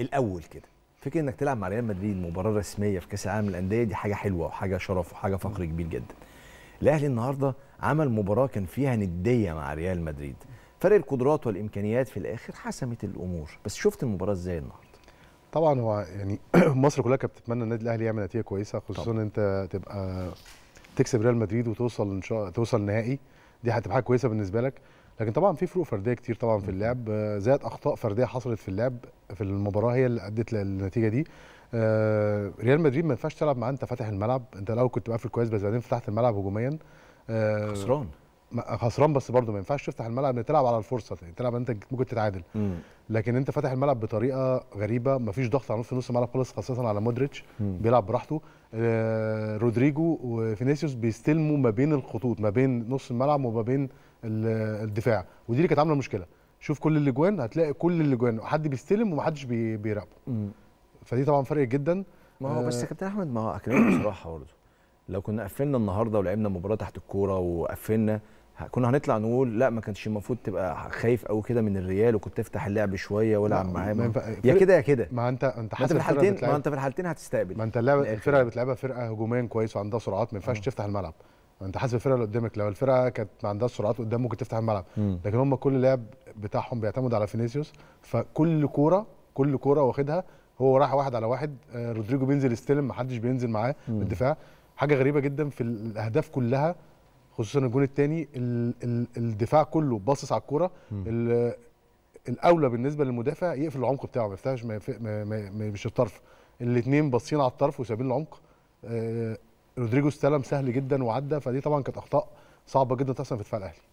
الاول كده فكره انك تلعب مع ريال مدريد مباراه رسميه في كاس العالم للانديه دي حاجه حلوه وحاجه شرف وحاجه فخر كبير جدا الاهلي النهارده عمل مباراه كان فيها نديه مع ريال مدريد فرق القدرات والامكانيات في الاخر حسمت الامور بس شفت المباراه ازاي النهارده طبعا هو يعني مصر كلها كانت بتتمنى النادي الاهلي يعمل نتيجه كويسه خصوصا طبعا. انت تبقى تكسب ريال مدريد وتوصل ان شاء توصل نهائي دي هتبقى حاجه كويسه بالنسبه لك لكن طبعا في فروق فرديه كتير طبعا في اللعب آه، زائد اخطاء فرديه حصلت في اللعب في المباراه هي اللي ادت للنتيجه دي آه، ريال مدريد ما ينفعش تلعب مع انت فاتح الملعب انت الاول كنت مقفل كويس بس بعدين فتحت الملعب هجوميا آه، خسران خسران بس برضه ما ينفعش تفتح الملعب تلعب على الفرصه تلعب انت ممكن تتعادل لكن انت فاتح الملعب بطريقه غريبه ما فيش ضغط على نص نص الملعب خالص خاصه على مودريتش بيلعب براحته آه رودريجو فينيسيوس بيستلموا ما بين الخطوط ما بين نص الملعب وما بين الدفاع ودي اللي كانت عامله مشكله شوف كل الاجوان هتلاقي كل الاجوان حد بيستلم ومحدش بيراقبه فدي طبعا فرق جدا ما هو بس يا آه. كابتن احمد ما هو اكلمك بصراحه برضه لو كنا قفلنا النهارده ولعبنا مباراه تحت الكوره وقفلنا كنا هنطلع نقول لا ما كانش المفروض تبقى خايف قوي كده من الريال وكنت تفتح اللعب شويه والعب معاه يا كده يا كده ما انت انت حاسس في الحالتين ما انت في الحالتين هتستقبل ما انت اللعبه الفرقه اللي بتلعبها فرقه هجوميا كويس وعندها سرعات ما ينفعش آه. تفتح الملعب انت حاسس الفرقه اللي قدامك لو الفرقه كانت ما عندهاش سرعات قدام ممكن تفتح الملعب م. لكن هم كل لعب بتاعهم بيعتمد على فينيسيوس فكل كوره كل كوره واخدها هو راح واحد على واحد آه، رودريجو بينزل يستلم ما حدش بينزل معاه من الدفاع حاجه غريبه جدا في الاهداف كلها خصوصا الجون الثاني الدفاع كله باصص على الكوره الاولى بالنسبه للمدافع يقفل العمق بتاعه ما يفتحش ما مش الطرف الاثنين باصين على الطرف وسابين العمق آه، رودريجو استلم سهل جدا وعدى فدي طبعا كانت اخطاء صعبه جدا تحصل في دفاع الاهلي